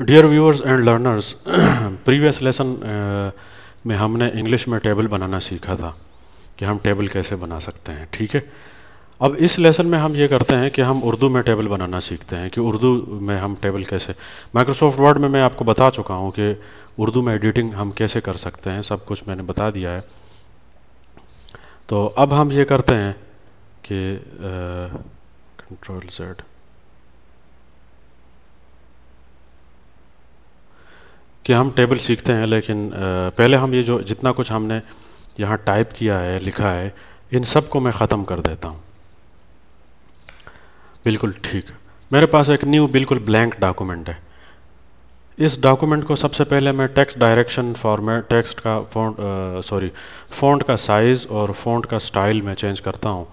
dear viewers and learners previous lesson में हमने English में टेबल बनाना सीखा था कि हम टेबल कैसे बना सकते हैं ठीक है अब इस लेसन में हम ये करते हैं कि हम उर्दू में टेबल बनाना सीखते हैं कि उर्दू में हम टेबल कैसे माइक्रोसॉफ्ट वर्ड में मैं आपको बता चुका हूँ कि उर्दू में एडिटिंग हम कैसे कर सकते हैं सब कुछ मैंने बता दिया है तो अब हम ये करते हैं कि कंट्रोल uh, जेड कि हम टेबल सीखते हैं लेकिन पहले हम ये जो जितना कुछ हमने यहाँ टाइप किया है लिखा है इन सब को मैं ख़त्म कर देता हूँ बिल्कुल ठीक मेरे पास एक न्यू बिल्कुल ब्लैंक डॉक्यूमेंट है इस डॉक्यूमेंट को सबसे पहले मैं टेक्स्ट डायरेक्शन फॉर्मेट टेक्स्ट का फोन सॉरी फ़ॉन्ट का साइज़ और फ़ॉन्ट का स्टाइल मैं चेंज करता हूँ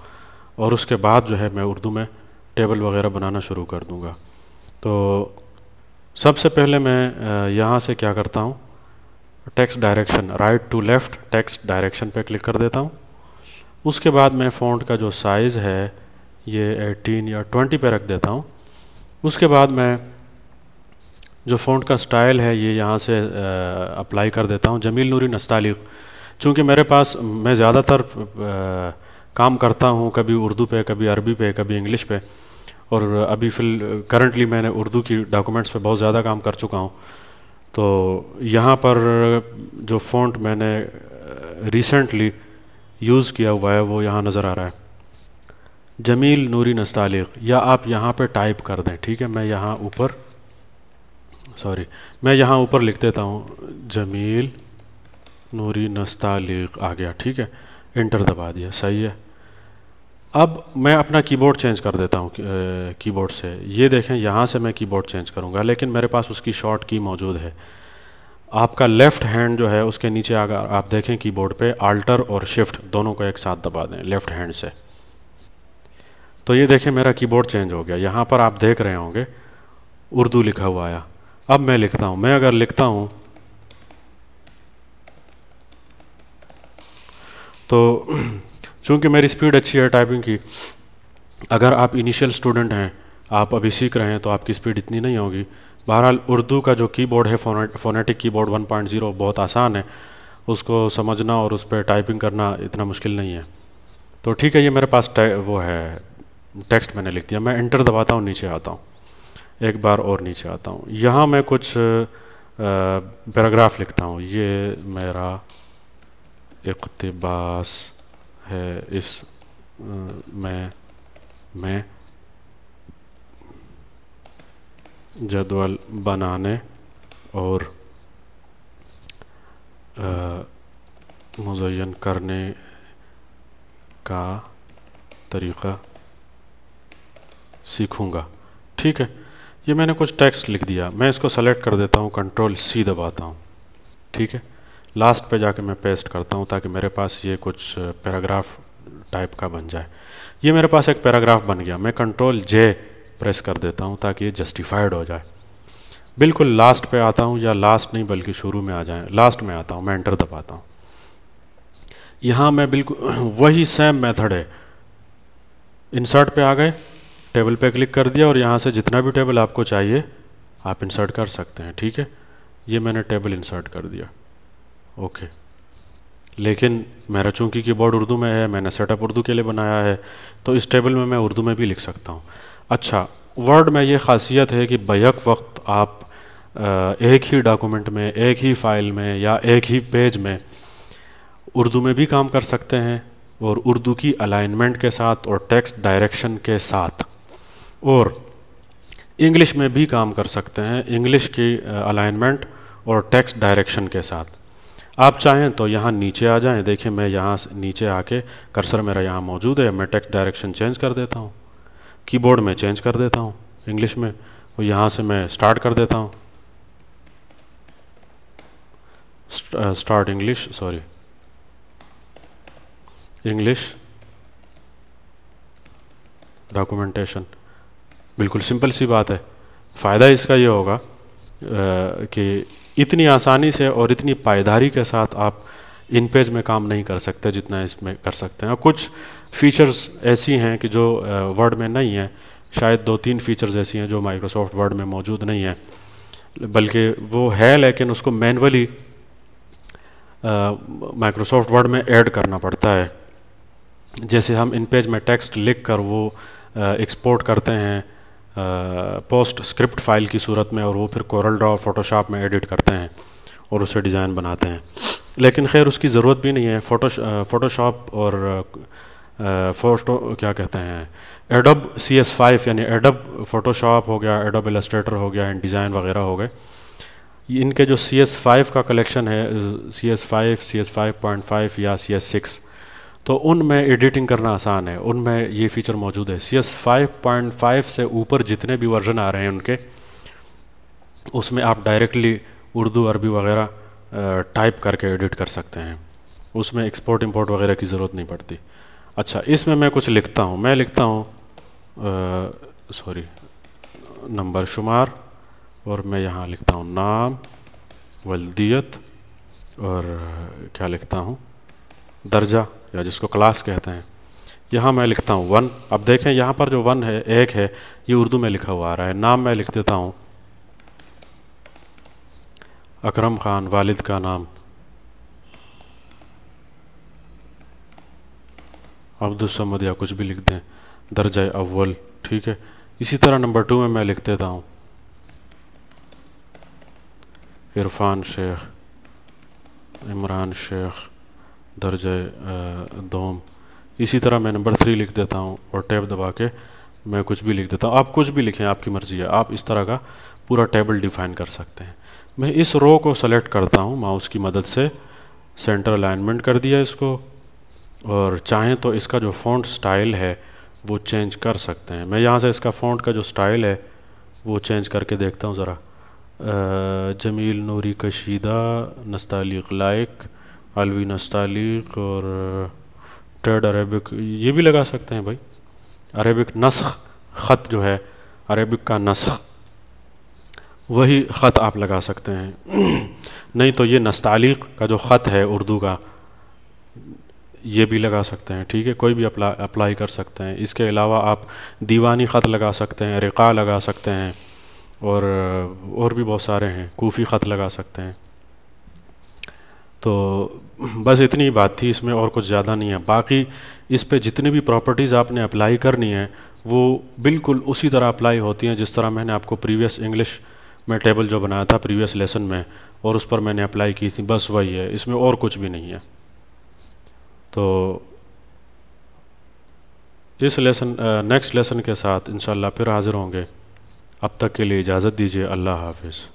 और उसके बाद जो है मैं उर्दू में टेबल वगैरह बनाना शुरू कर दूँगा तो सबसे पहले मैं यहाँ से क्या करता हूँ text direction right to left text direction पे क्लिक कर देता हूँ उसके बाद मैं फ़ॉन्ट का जो साइज़ है ये 18 या 20 पे रख देता हूँ उसके बाद मैं जो फ़ॉन्ट का स्टाइल है ये यहाँ से अप्लाई कर देता हूँ जमील नूरी नस्तालिक चूँकि मेरे पास मैं ज़्यादातर काम करता हूँ कभी उर्दू पे कभी अरबी पे कभी इंग्लिश पर और अभी फिल करंटली मैंने उर्दू की डॉक्यूमेंट्स पे बहुत ज़्यादा काम कर चुका हूँ तो यहाँ पर जो फ़ॉन्ट मैंने रिसेंटली यूज़ किया हुआ है वो यहाँ नज़र आ रहा है जमील नूरी नस्तालिक या आप यहाँ पे टाइप कर दें ठीक है मैं यहाँ ऊपर सॉरी मैं यहाँ ऊपर लिख देता हूँ जमील नूरी नस्तालिक आ गया ठीक है इंटर दबा दिया सही है अब मैं अपना कीबोर्ड चेंज कर देता हूँ कीबोर्ड eh, से ये देखें यहाँ से मैं कीबोर्ड चेंज करूँगा लेकिन मेरे पास उसकी शॉर्ट की मौजूद है आपका लेफ़्ट हैंड जो है उसके नीचे अगर आप देखें कीबोर्ड पे आल्टर और शिफ्ट दोनों को एक साथ दबा दें लेफ़्ट हैंड से तो ये देखें मेरा कीबोर्ड चेंज हो गया यहाँ पर आप देख रहे होंगे उर्दू लिखा हुआ आया अब मैं लिखता हूँ मैं अगर लिखता हूँ तो चूँकि मेरी स्पीड अच्छी है टाइपिंग की अगर आप इनिशियल स्टूडेंट हैं आप अभी सीख रहे हैं तो आपकी स्पीड इतनी नहीं होगी बहरहाल उर्दू का जो कीबोर्ड है फोनेटिक कीबोर्ड 1.0 बहुत आसान है उसको समझना और उस पर टाइपिंग करना इतना मुश्किल नहीं है तो ठीक है ये मेरे पास वो है टेक्स्ट मैंने लिख दिया मैं इंटर दबाता हूँ नीचे आता हूँ एक बार और नीचे आता हूँ यहाँ मैं कुछ पैराग्राफ लिखता हूँ ये मेरा इकतबास है इस में मैं जदवल बनाने और मुजयन करने का तरीक़ा सीखूँगा ठीक है ये मैंने कुछ टेक्स्ट लिख दिया मैं इसको सेलेक्ट कर देता हूँ कंट्रोल सी दबाता हूँ ठीक है लास्ट पे जाके मैं पेस्ट करता हूँ ताकि मेरे पास ये कुछ पैराग्राफ टाइप का बन जाए ये मेरे पास एक पैराग्राफ बन गया मैं कंट्रोल जे प्रेस कर देता हूँ ताकि ये जस्टिफाइड हो जाए बिल्कुल लास्ट पे आता हूँ या लास्ट नहीं बल्कि शुरू में आ जाए लास्ट में आता हूँ मैं एंटर दबाता हूँ यहाँ मैं बिल्कुल वही सेम मेथड है इंसर्ट पे आ गए टेबल पे क्लिक कर दिया और यहाँ से जितना भी टेबल आपको चाहिए आप इंसर्ट कर सकते हैं ठीक है ये मैंने टेबल इंसर्ट कर दिया ओके लेकिन मेरा चूंकि कीबोर्ड उर्दू में है मैंने सेटअप उर्दू के लिए बनाया है तो इस टेबल में मैं उर्दू में भी लिख सकता हूँ अच्छा वर्ड में ये खासियत है कि बैक वक्त आप एक ही डॉक्यूमेंट में एक ही फाइल में या एक ही पेज में उर्दू में भी काम कर सकते हैं और उर्दू की अलाइनमेंट के साथ और टेक्स्ट डायरेक्शन के साथ और इंग्लिश में भी काम कर सकते हैं इंग्लिश की अलाइनमेंट और टेक्स्ट डायरेक्शन के साथ आप चाहें तो यहाँ नीचे आ जाएं देखिए मैं यहाँ नीचे आके कर्सर मेरा यहाँ मौजूद है मैं टेक्स्ट डायरेक्शन चेंज कर देता हूँ कीबोर्ड में चेंज कर देता हूँ इंग्लिश में और यहाँ से मैं स्टार्ट कर देता हूँ start English sorry English documentation बिल्कुल सिंपल सी बात है फ़ायदा इसका ये होगा uh, कि इतनी आसानी से और इतनी पायदारी के साथ आप इन पेज में काम नहीं कर सकते जितना इसमें कर सकते हैं और कुछ फीचर्स ऐसी हैं कि जो वर्ड में नहीं है शायद दो तीन फीचर्स ऐसी हैं जो माइक्रोसॉफ्ट वर्ड में मौजूद नहीं है बल्कि वो है लेकिन उसको मैनुअली माइक्रोसॉफ्ट वर्ड में ऐड करना पड़ता है जैसे हम इन पेज में टेक्स्ट लिख कर वो एक्सपोर्ट करते हैं पोस्ट स्क्रिप्ट फाइल की सूरत में और वो फिर कोरल ड्रा और फोटोशॉप में एडिट करते हैं और उसे डिज़ाइन बनाते हैं लेकिन खैर उसकी ज़रूरत भी नहीं है फोटो फोटोशॉप और फोटो क्या कहते हैं एडब सी एस फाइव यानी एडब फोटोशॉप हो गया एडब एलस्ट्रेटर हो गया एंड डिज़ाइन वगैरह हो गए इनके जो सी एस फाइव का कलेक्शन है C S five C S five point five या सी एस सिक्स तो उनमें एडिटिंग करना आसान है उनमें ये फीचर मौजूद है C S five point five से ऊपर जितने भी वर्जन आ रहे हैं उनके उसमें आप डायरेक्टली उर्दू अरबी वगैरह टाइप करके एडिट कर सकते हैं उसमें एक्सपोर्ट इंपोर्ट वगैरह की ज़रूरत नहीं पड़ती अच्छा इसमें मैं कुछ लिखता हूँ मैं लिखता हूँ सॉरी नंबर शुमार और मैं यहाँ लिखता हूँ नाम वल्दियत और क्या लिखता हूँ दर्जा या जिसको क्लास कहते हैं यहाँ मैं लिखता हूँ वन अब देखें यहाँ पर जो वन है एक है ये उर्दू में लिखा हुआ आ रहा है नाम मैं लिख देता हूँ अकरम खान वालिद का नाम अब्दुलसमद या कुछ भी लिख दें दर्ज अव्वल ठीक है इसी तरह नंबर टू में मैं लिख देता हूँ इरफान शेख इमरान शेख दर्ज दोम इसी तरह मैं नंबर थ्री लिख देता हूँ और टैब दबा के मैं कुछ भी लिख देता हूँ आप कुछ भी लिखें आपकी मर्ज़ी है आप इस तरह का पूरा टेबल डिफाइन कर सकते हैं मैं इस रो को सेलेक्ट करता हूँ माउस की मदद से सेंटर अलाइनमेंट कर दिया इसको और चाहें तो इसका जो फ़ॉन्ट स्टाइल है वो चेंज कर सकते हैं मैं यहाँ से इसका फ़ॉन्ट का जो स्टाइल है वो चेंज करके देखता हूँ ज़रा जमील नूरी कशीदा नस्तालीक लायक अलवी नस्तालिक और टेड अरेबिक ये भी लगा सकते हैं भाई अरेबिक नस्ख ख़त जो है अरेबिक का नस्ख वही ख़त आप लगा सकते हैं नहीं तो ये नस्तालिक का जो ख़त है उर्दू का ये भी लगा सकते हैं ठीक है कोई भी अप्ला अप्लाई कर सकते हैं इसके अलावा आप दीवानी ख़त लगा सकते हैं रिका लगा सकते हैं और और भी बहुत सारे हैं कोफ़ी ख़त लगा सकते हैं तो बस इतनी बात थी इसमें और कुछ ज़्यादा नहीं है बाकी इस पे जितनी भी प्रॉपर्टीज़ आपने अप्लाई करनी है वो बिल्कुल उसी तरह अप्लाई होती हैं जिस तरह मैंने आपको प्रीवियस इंग्लिश में टेबल जो बनाया था प्रीवियस लेसन में और उस पर मैंने अप्लाई की थी बस वही है इसमें और कुछ भी नहीं है तो इस लेसन नेक्स्ट लेसन के साथ इंशाल्लाह फिर हाज़िर होंगे अब तक के लिए इजाज़त दीजिए अल्लाह हाफिज़